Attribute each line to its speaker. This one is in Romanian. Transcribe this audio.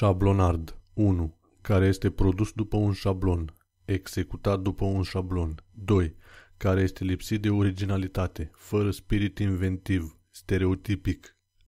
Speaker 1: Șablonard 1. Care este produs după un șablon, executat după un șablon. 2. Care este lipsit de originalitate, fără spirit inventiv, stereotipic,